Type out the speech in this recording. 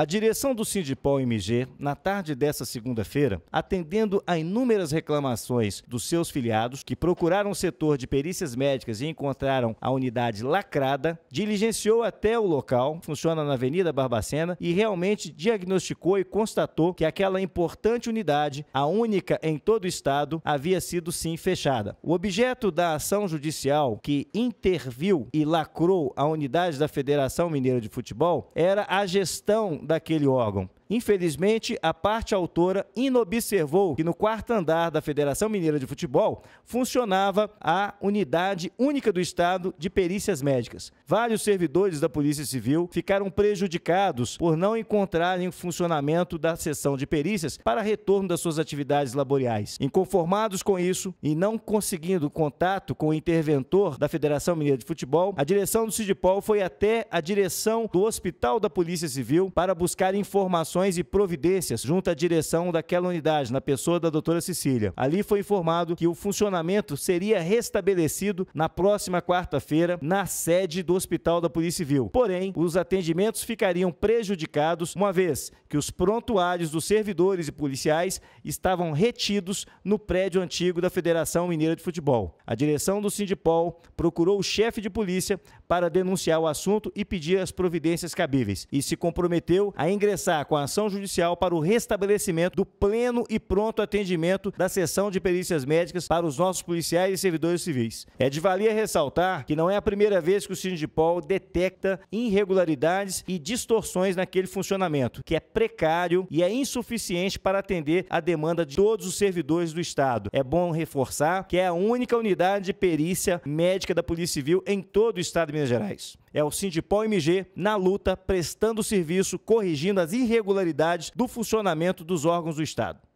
A direção do Sindipol MG, na tarde dessa segunda-feira, atendendo a inúmeras reclamações dos seus filiados que procuraram o setor de perícias médicas e encontraram a unidade lacrada, diligenciou até o local, funciona na Avenida Barbacena, e realmente diagnosticou e constatou que aquela importante unidade, a única em todo o estado, havia sido sim fechada. O objeto da ação judicial que interviu e lacrou a unidade da Federação Mineira de Futebol era a gestão daquele órgão. Infelizmente, a parte autora inobservou que no quarto andar da Federação Mineira de Futebol funcionava a unidade única do Estado de perícias médicas. Vários servidores da Polícia Civil ficaram prejudicados por não encontrarem funcionamento da seção de perícias para retorno das suas atividades laboriais. Inconformados com isso e não conseguindo contato com o interventor da Federação Mineira de Futebol, a direção do Sidipol foi até a direção do Hospital da Polícia Civil para buscar informações ações e providências junto à direção daquela unidade, na pessoa da doutora Cecília. Ali foi informado que o funcionamento seria restabelecido na próxima quarta-feira na sede do Hospital da Polícia Civil. Porém, os atendimentos ficariam prejudicados, uma vez que os prontuários dos servidores e policiais estavam retidos no prédio antigo da Federação Mineira de Futebol. A direção do Sindipol procurou o chefe de polícia para denunciar o assunto e pedir as providências cabíveis e se comprometeu a ingressar com a ação judicial para o restabelecimento do pleno e pronto atendimento da sessão de perícias médicas para os nossos policiais e servidores civis. É de valia ressaltar que não é a primeira vez que o Sindipol detecta irregularidades e distorções naquele funcionamento, que é precário e é insuficiente para atender a demanda de todos os servidores do Estado. É bom reforçar que é a única unidade de perícia médica da Polícia Civil em todo o Estado de Minas Gerais. É o Sindipol MG na luta, prestando serviço, corrigindo as irregularidades irregularidades do funcionamento dos órgãos do Estado.